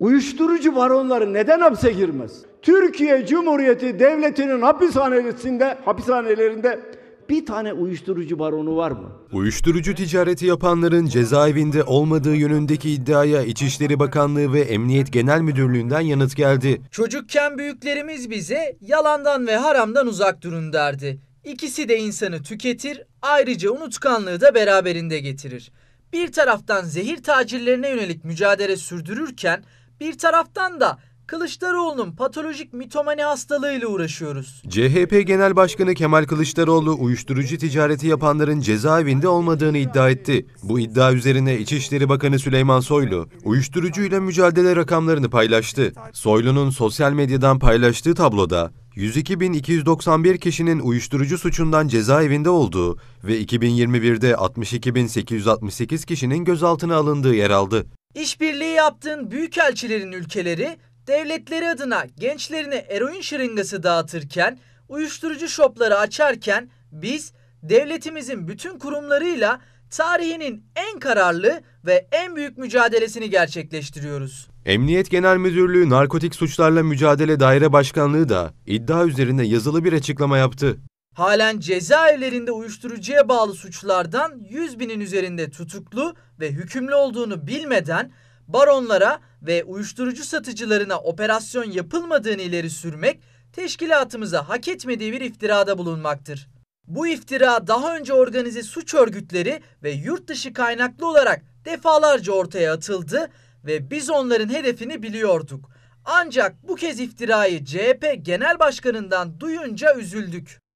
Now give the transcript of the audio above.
Uyuşturucu baronları neden hapse girmez? Türkiye Cumhuriyeti Devleti'nin hapishanelerinde, hapishanelerinde bir tane uyuşturucu baronu var mı? Uyuşturucu ticareti yapanların cezaevinde olmadığı yönündeki iddiaya İçişleri Bakanlığı ve Emniyet Genel Müdürlüğü'nden yanıt geldi. Çocukken büyüklerimiz bize yalandan ve haramdan uzak durun derdi. İkisi de insanı tüketir, ayrıca unutkanlığı da beraberinde getirir. Bir taraftan zehir tacirlerine yönelik mücadele sürdürürken bir taraftan da Kılıçdaroğlu'nun patolojik mitomani hastalığıyla uğraşıyoruz. CHP Genel Başkanı Kemal Kılıçdaroğlu uyuşturucu ticareti yapanların cezaevinde olmadığını iddia etti. Bu iddia üzerine İçişleri Bakanı Süleyman Soylu uyuşturucuyla mücadele rakamlarını paylaştı. Soylu'nun sosyal medyadan paylaştığı tabloda 102.291 kişinin uyuşturucu suçundan cezaevinde olduğu ve 2021'de 62.868 kişinin gözaltına alındığı yer aldı. İşbirliği yaptığın büyükelçilerin ülkeleri devletleri adına gençlerine eroin şırıngası dağıtırken, uyuşturucu şopları açarken biz devletimizin bütün kurumlarıyla tarihinin en kararlı ve en büyük mücadelesini gerçekleştiriyoruz. Emniyet Genel Müdürlüğü Narkotik Suçlarla Mücadele Daire Başkanlığı da iddia üzerine yazılı bir açıklama yaptı halen cezaevlerinde uyuşturucuya bağlı suçlardan 100 binin üzerinde tutuklu ve hükümlü olduğunu bilmeden baronlara ve uyuşturucu satıcılarına operasyon yapılmadığını ileri sürmek teşkilatımıza hak etmediği bir iftirada bulunmaktır. Bu iftira daha önce organize suç örgütleri ve yurt dışı kaynaklı olarak defalarca ortaya atıldı ve biz onların hedefini biliyorduk. Ancak bu kez iftirayı CHP Genel Başkanı'ndan duyunca üzüldük.